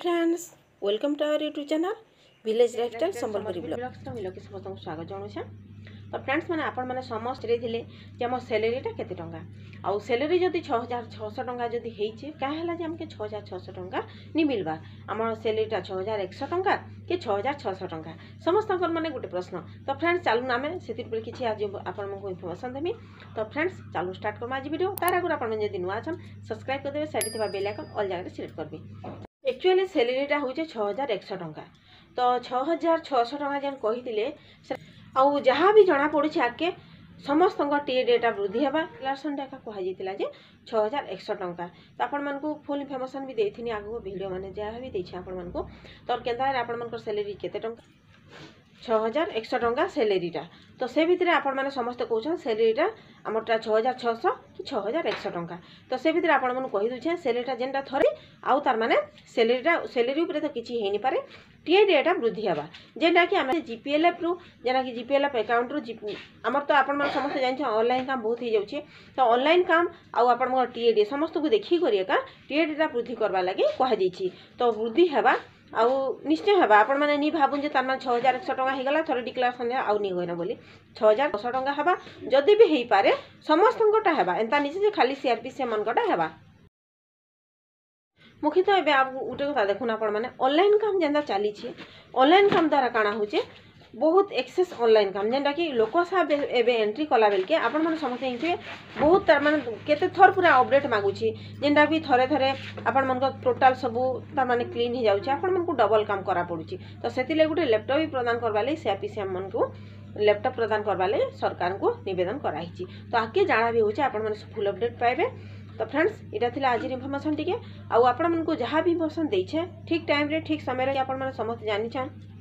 friends welcome to our YouTube channel village lifestyle Sambalpuri blog blogs में लोके समस्त को स्वागत जणुछ तो फ्रेंड्स माने आपण माने समस्त रे थिले जे मो सैलरीटा केते टंगा आ सैलरी जदी 6600 टंगा जदी हेइछे काहेला जे हमके 6600 टंगा नि मिलबा हमर सैलरीटा 6100 टंगा के 6600 टंगा समस्त कर माने गुटे प्रश्न तो फ्रेंड्स चालू नामे सेतिर पर किछि आज आपण मको इन्फॉर्मेशन देमी तो फ्रेंड्स चालू स्टार्ट करमा आज वीडियो तार गुरा आपण जदी नुवा छन सब्सक्राइब कर देबे सेटिथबा बेल आइकन ऑल जगह सेलेक्ट करबे एक्चुअली सैलरीटा हूँ छः हजार एकश टाँह तो छः हजार छःश टाँग जेन कही आउ जहाँ भी जना पड़े आगे समस्त टी डेटा वृद्धि होगा लारसन डेका कह छः हजार एकश टाँचा तो आपण फुल इनफर्मेसन भी देनी आगे भिड मैंने जहाँ भी देखिए आपण तो कैंतर आपण मैलरी के ଛଅ ହଜାର ଏକଶହ ଟଙ୍କା ସେଲେରିଟା ତ ସେ ଭିତରେ ଆପଣମାନେ ସମସ୍ତେ କହୁଛନ୍ ସେଲେରିଟା ଆମରଟା ଛଅ ହଜାର ଛଅଶହ କି ଛଅ ହଜାର ଏକଶହ ଟଙ୍କା ତ ସେ ଭିତରେ ଆପଣମାନଙ୍କୁ କହିଦେଉଛେ ସେଲେରିଟା ଯେନ୍ଟା ଥରେ ଆଉ ତାରମାନେ ସେଲେରିଟା ସେଲେରି ଉପରେ ତ କିଛି ହେଇନିପାରେ ଟିଆଇରେ ଏଇଟା ବୃଦ୍ଧି ହେବା ଯେନ୍ଟାକି ଆମେ ଜିପିଏଲ୍ଏଫ୍ରୁ ଯେନ୍ଟାକି ଜିପିଏଲ୍ଏଫ୍ ଆକାଉଣ୍ଟରୁ ଆମର ତ ଆପଣମାନେ ସମସ୍ତେ ଜାଣିଛନ୍ ଅନଲାଇନ୍ କାମ ବହୁତ ହେଇଯାଉଛେ ତ ଅନଲାଇନ୍ କାମ ଆଉ ଆପଣଙ୍କର ଟିଏଡି ସମସ୍ତଙ୍କୁ ଦେଖିକରି ଏକା ଟିଏଡିଟା ବୃଦ୍ଧି କରିବା ଲାଗି କୁହାଯାଇଛି ତ ବୃଦ୍ଧି ହେବା ଆଉ ନିଶ୍ଚୟ ହେବା ଆପଣମାନେ ନି ଭାବୁନ୍ ଯେ ତାର୍ମାନେ ଛଅ ହଜାର ଏକଶହ ଟଙ୍କା ହେଇଗଲା ଥରେ ଡିକ୍ଲାରେସନ୍ ଆଉ ନି ହୁଏନା ବୋଲି ଛଅ ହଜାର ନଅଶହ ଟଙ୍କା ହେବା ଯଦି ବି ହେଇପାରେ ସମସ୍ତଙ୍କଟା ହେବା ଏନ୍ତା ନିଜେ ଯେ ଖାଲି ସି ଆର୍ ପି ସେମାନଙ୍କଟା ହେବା ମୁଖ୍ୟତଃ ଏବେ ଆଉ ଗୋଟେ କଥା ଦେଖୁନ୍ ଆପଣମାନେ ଅନ୍ଲାଇନ୍ କାମ୍ ଯେନ୍ତା ଚାଲିଛି ଅନ୍ଲାଇନ୍ କାମ୍ ଦ୍ୱାରା କାଣା ହଉଛେ बहुत एक्सेस ऑनलाइन काम जेनटा कि लोकसभा एवं एंट्री कला बेल के आपण समस्ते देखिए बहुत तार मान के थर पूरा अपडेट मगुच्छे जेनटा कि थे थे आपण मन टोटाल सब तार मैंने क्लीन हो जाए आपको डबल काम करा पड़ी तो से गोटे लैपटप भी प्रदान करवा लगे सीआरपी सी एम मन को लैपटप प्रदान करवा सरकार को नवेदन कराई तो आगे जाना भी हो होने फुल अपडेट पाए तो फ्रेंड्स यहाँ थी आज इनफर्मेसन टी आपण मैं जहाँ भी इनफर्मेसन दे ठीक टाइम रे ठीक समय आप समस्त जानी चाहिए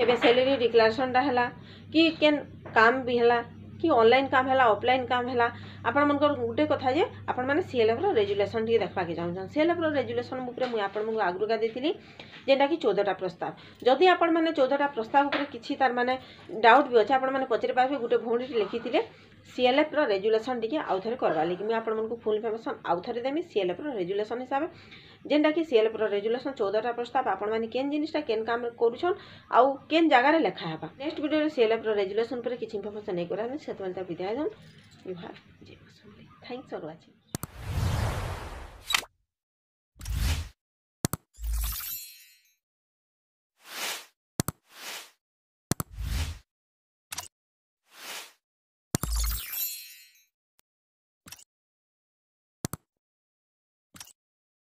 एवं सैलरी डिक्लारेसन टाला कि कैन काम भी है कि ऑनलाइन काम है अफलाइन काम है आपण मन गोटे कथे आपलएफ रेजुलेसन टे देखा चाहूँ सी एल एफ रेजुलेसन मुझे आग्रता देती जेटा कि चौदहटा प्रस्ताव जदि आप चौदहटा प्रस्ताव उपर कि तार मैंने डाउट भी अच्छे आप पचारे गोटे भौणीटे लिखी थे एल एफ रेजुलेसन टे आउ थे करवा लगी मुझे आपको फुल इनफर्मेसन आउ थे देमी सी एफ रेजुलेसन हिसाब से ଯେନ୍ଟାକି ସିଏଲ୍ର ରେଜୁଲେସନ୍ ଚଉଦଟା ପ୍ରସ୍ତାବ ଆପଣମାନେ କେନ୍ ଜିନିଷଟା କେନ୍ କାମ କରୁଛନ୍ ଆଉ କେନ୍ ଜାଗାରେ ଲେଖା ହେବା ନେକ୍ସଟ ଭିଡ଼ିଓରେ ସିଏଲ୍ର ରେଜୁଲେସନ୍ ଉପରେ କିଛି ଇନଫର୍ମେସନ୍ ନେଇକରି ଆମେ ସେତେବେଳେ ତା ବିଦାୟ ଦେଉନ୍ ୟୁ ହାଭ୍ ଜେ ଥ୍ୟାଙ୍କସ୍ ଫର୍ ୱାଚିଂ